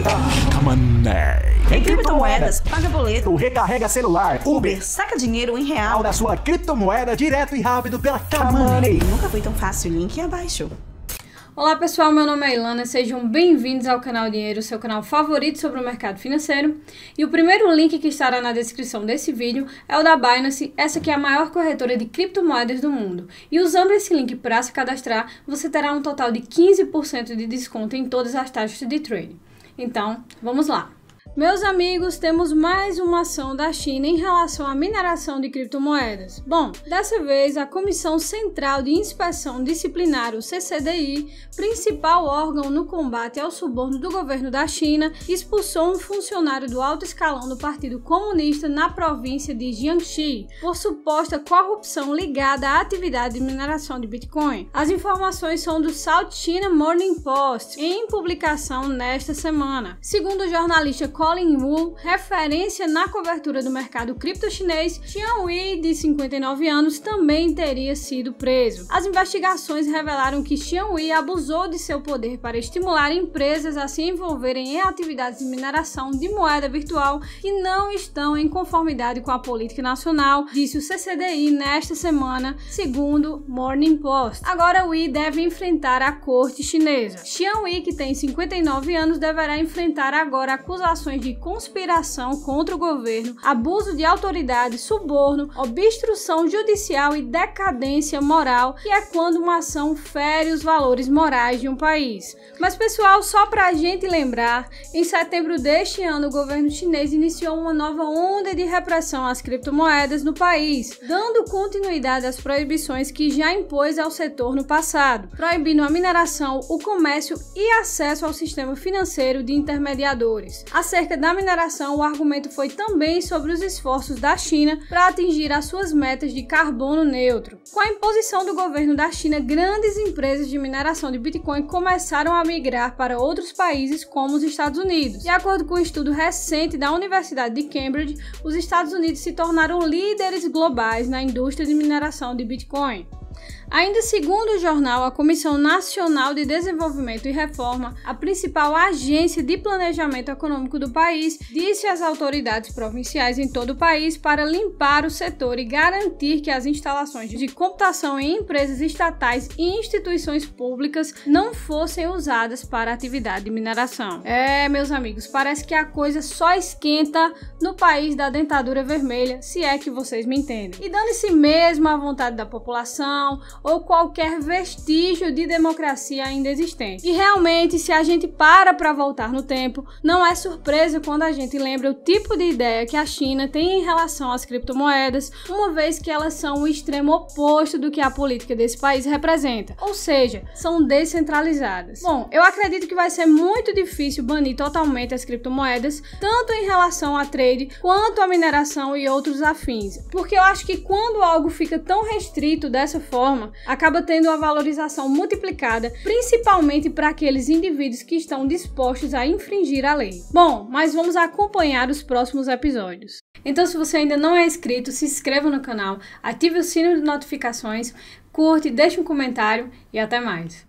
Então. Money. Tem criptomoedas, paga boleto, recarrega celular, Uber, Uber, saca dinheiro em real da sua criptomoeda direto e rápido pela Camoney. Nunca foi tão fácil, link é abaixo. Olá pessoal, meu nome é Ilana, sejam bem-vindos ao canal Dinheiro, seu canal favorito sobre o mercado financeiro. E o primeiro link que estará na descrição desse vídeo é o da Binance, essa que é a maior corretora de criptomoedas do mundo. E usando esse link para se cadastrar, você terá um total de 15% de desconto em todas as taxas de trade. Então, vamos lá. Meus amigos, temos mais uma ação da China em relação à mineração de criptomoedas. Bom, dessa vez a Comissão Central de Inspeção Disciplinar, o CCDI, principal órgão no combate ao suborno do governo da China, expulsou um funcionário do alto escalão do Partido Comunista na província de Jiangxi por suposta corrupção ligada à atividade de mineração de Bitcoin. As informações são do South China Morning Post, em publicação nesta semana. Segundo o jornalista Colin Wu, referência na cobertura do mercado cripto chinês, Xian Wei, de 59 anos, também teria sido preso. As investigações revelaram que Xian Wei abusou de seu poder para estimular empresas a se envolverem em atividades de mineração de moeda virtual que não estão em conformidade com a política nacional, disse o CCDI nesta semana, segundo Morning Post. Agora Wei deve enfrentar a corte chinesa. Xian Wei, que tem 59 anos, deverá enfrentar agora acusações acusações de conspiração contra o governo, abuso de autoridade, suborno, obstrução judicial e decadência moral, que é quando uma ação fere os valores morais de um país. Mas pessoal, só para a gente lembrar, em setembro deste ano o governo chinês iniciou uma nova onda de repressão às criptomoedas no país, dando continuidade às proibições que já impôs ao setor no passado, proibindo a mineração, o comércio e acesso ao sistema financeiro de intermediadores. A Acerca da mineração, o argumento foi também sobre os esforços da China para atingir as suas metas de carbono neutro. Com a imposição do governo da China, grandes empresas de mineração de Bitcoin começaram a migrar para outros países, como os Estados Unidos. De acordo com um estudo recente da Universidade de Cambridge, os Estados Unidos se tornaram líderes globais na indústria de mineração de Bitcoin. Ainda segundo o jornal, a Comissão Nacional de Desenvolvimento e Reforma, a principal agência de planejamento econômico do país, disse às autoridades provinciais em todo o país para limpar o setor e garantir que as instalações de computação em empresas estatais e instituições públicas não fossem usadas para atividade de mineração. É, meus amigos, parece que a coisa só esquenta no país da dentadura vermelha, se é que vocês me entendem. E dando-se mesmo à vontade da população, corrupção ou qualquer vestígio de democracia ainda existente. E realmente, se a gente para para voltar no tempo, não é surpresa quando a gente lembra o tipo de ideia que a China tem em relação às criptomoedas, uma vez que elas são o extremo oposto do que a política desse país representa, ou seja, são descentralizadas. Bom, eu acredito que vai ser muito difícil banir totalmente as criptomoedas, tanto em relação a trade quanto a mineração e outros afins, porque eu acho que quando algo fica tão restrito dessa forma, acaba tendo uma valorização multiplicada, principalmente para aqueles indivíduos que estão dispostos a infringir a lei. Bom, mas vamos acompanhar os próximos episódios. Então, se você ainda não é inscrito, se inscreva no canal, ative o sino de notificações, curte, deixe um comentário e até mais.